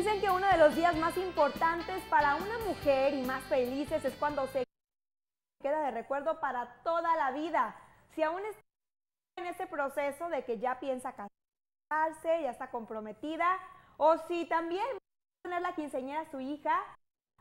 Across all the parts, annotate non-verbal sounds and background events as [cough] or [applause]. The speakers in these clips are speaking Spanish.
Dicen que uno de los días más importantes para una mujer y más felices es cuando se queda de recuerdo para toda la vida. Si aún está en ese proceso de que ya piensa casarse, ya está comprometida, o si también va a tener la quinceañera a su hija,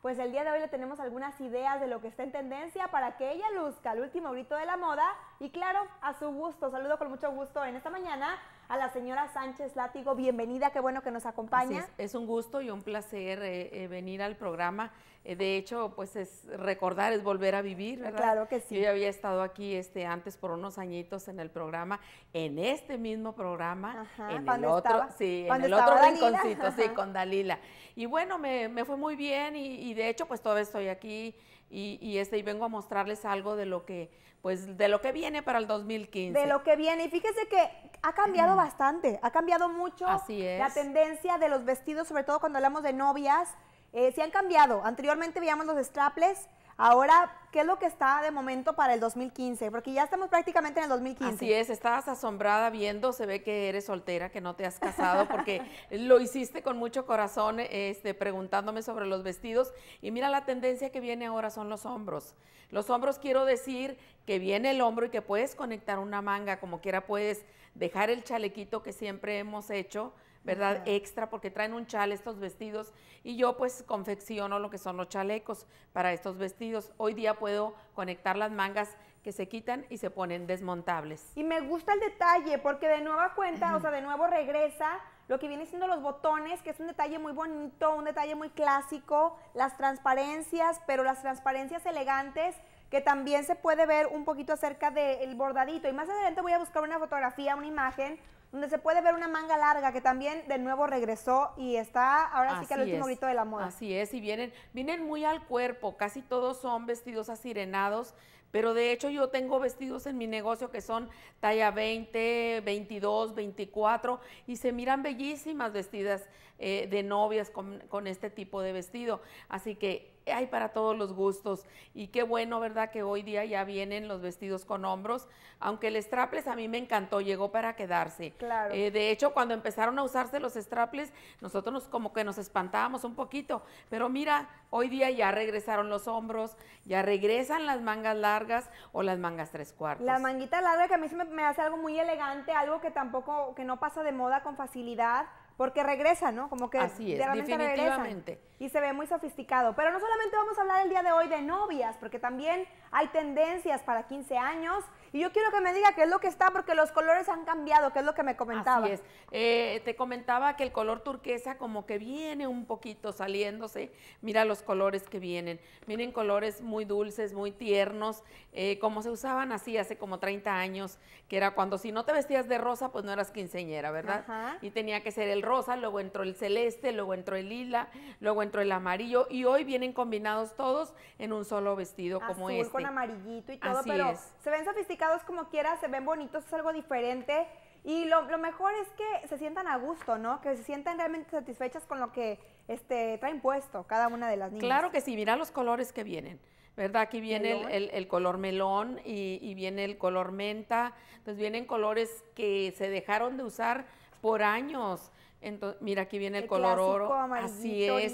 pues el día de hoy le tenemos algunas ideas de lo que está en tendencia para que ella luzca el último grito de la moda y claro, a su gusto. Saludo con mucho gusto en esta mañana a la señora Sánchez Látigo. Bienvenida, qué bueno que nos acompaña. Es, un gusto y un placer eh, eh, venir al programa. Eh, de hecho, pues es recordar, es volver a vivir, ah, Claro que sí. Yo ya había estado aquí este, antes por unos añitos en el programa, en este mismo programa, Ajá, en el otro, sí, en el otro rinconcito, sí, con Dalila. Y bueno, me, me fue muy bien y, de hecho, pues todavía estoy aquí. Y, este y vengo a mostrarles algo de lo que pues de lo que viene para el 2015. De lo que viene y fíjese que ha cambiado mm. bastante, ha cambiado mucho la tendencia de los vestidos, sobre todo cuando hablamos de novias. Eh, se han cambiado. Anteriormente veíamos los straples, Ahora, ¿qué es lo que está de momento para el 2015? Porque ya estamos prácticamente en el 2015. Así es, Estabas asombrada viendo, se ve que eres soltera, que no te has casado, porque [laughs] lo hiciste con mucho corazón, este, preguntándome sobre los vestidos. Y mira la tendencia que viene ahora son los hombros. Los hombros quiero decir que viene el hombro y que puedes conectar una manga, como quiera puedes dejar el chalequito que siempre hemos hecho ¿verdad? Extra, porque traen un chal estos vestidos y yo pues confecciono lo que son los chalecos para estos vestidos. Hoy día puedo conectar las mangas que se quitan y se ponen desmontables. Y me gusta el detalle porque de nueva cuenta, o sea, de nuevo regresa lo que viene siendo los botones, que es un detalle muy bonito, un detalle muy clásico, las transparencias, pero las transparencias elegantes que también se puede ver un poquito acerca del bordadito. Y más adelante voy a buscar una fotografía, una imagen, donde se puede ver una manga larga que también de nuevo regresó y está ahora sí que el último grito de la moda. Así es, y vienen, vienen muy al cuerpo, casi todos son vestidos asirenados, pero de hecho yo tengo vestidos en mi negocio que son talla 20, 22, 24 y se miran bellísimas vestidas eh, de novias con, con este tipo de vestido. Así que hay para todos los gustos. Y qué bueno, ¿verdad? Que hoy día ya vienen los vestidos con hombros. Aunque el strapless a mí me encantó, llegó para quedarse. Claro. Eh, de hecho, cuando empezaron a usarse los strapless, nosotros como que nos espantábamos un poquito. Pero mira, hoy día ya regresaron los hombros, ya regresan las mangas largas o las mangas tres cuartos. La manguita larga que a mí se me, me hace algo muy elegante, algo que tampoco, que no pasa de moda con facilidad porque regresa, ¿no? Como que Así es, definitivamente. y se ve muy sofisticado. Pero no solamente vamos a hablar el día de hoy de novias, porque también hay tendencias para 15 años. Y yo quiero que me diga qué es lo que está, porque los colores han cambiado, que es lo que me comentaba. Así es. Eh, te comentaba que el color turquesa como que viene un poquito saliéndose. Mira los colores que vienen. miren colores muy dulces, muy tiernos, eh, como se usaban así hace como 30 años, que era cuando si no te vestías de rosa, pues no eras quinceñera, ¿verdad? Ajá. Y tenía que ser el rosa, luego entró el celeste, luego entró el lila, luego entró el amarillo y hoy vienen combinados todos en un solo vestido como este. con amarillito y todo, pero se ven sofisticados como quieras, se ven bonitos, es algo diferente. Y lo, mejor es que se sientan a gusto, ¿no? Que se sientan realmente satisfechas con lo que este, traen puesto cada una de las niñas. Claro que sí, mira los colores que vienen. ¿Verdad? Aquí viene el, color melón y, y viene el color menta. Entonces vienen colores que se dejaron de usar por años mira, aquí viene el, color oro. Así es.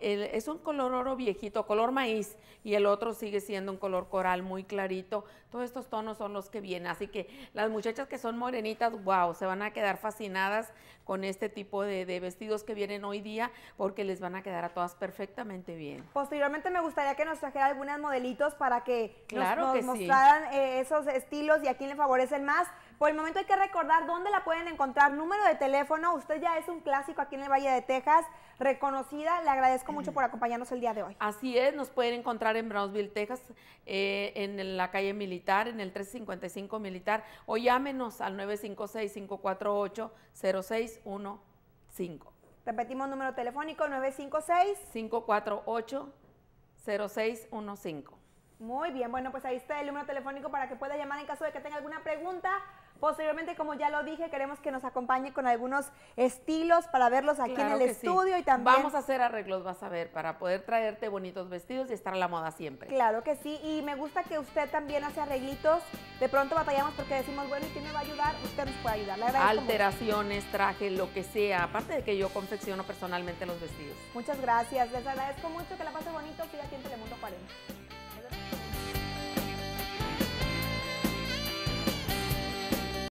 es un color oro viejito, color maíz. Y el otro sigue siendo un color coral muy clarito. Todos estos tonos son los que vienen. Así que las muchachas que son morenitas, wow, se van a quedar fascinadas con este tipo de, vestidos que vienen hoy día porque les van a quedar a todas perfectamente bien. Posteriormente me gustaría que nos trajera algunas modelitos para que nos, mostraran eh, esos estilos y a quién le favorecen más. Por el momento hay que recordar dónde la pueden encontrar, número de teléfono, usted ya es es un clásico aquí en el Valle de Texas, reconocida. Le agradezco mucho por acompañarnos el día de hoy. Así es, nos pueden encontrar en Brownsville, Texas, eh, en la calle Militar, en el 355 Militar, o llámenos al 956-548-0615. Repetimos número telefónico 956 548 0615. Muy bien, bueno, pues ahí está el número telefónico para que pueda llamar en caso de que tenga alguna pregunta Posteriormente, como ya lo dije, queremos que nos acompañe con algunos estilos para verlos aquí en el estudio y también. Vamos a hacer arreglos, vas a ver, para poder traerte bonitos vestidos y estar a la moda siempre. Claro que sí, y me gusta que usted también hace arreglitos. De pronto batallamos porque decimos, bueno, ¿y quién me va a ayudar? Usted nos puede ayudar. La Alteraciones, traje, lo que sea, aparte de que yo confecciono personalmente los vestidos. Muchas gracias, les agradezco mucho, que la pase bonito, siga aquí en Telemundo 40.